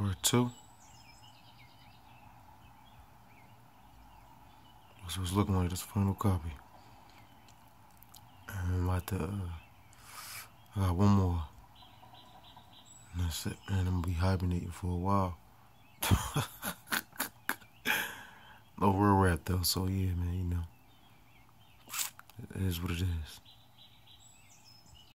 or two. That's what it's looking like, this final copy. And I'm about to, uh, I got one more. And that's it, man. I'm gonna be hibernating for a while. no real rap though, so yeah, man, you know. It is what it is.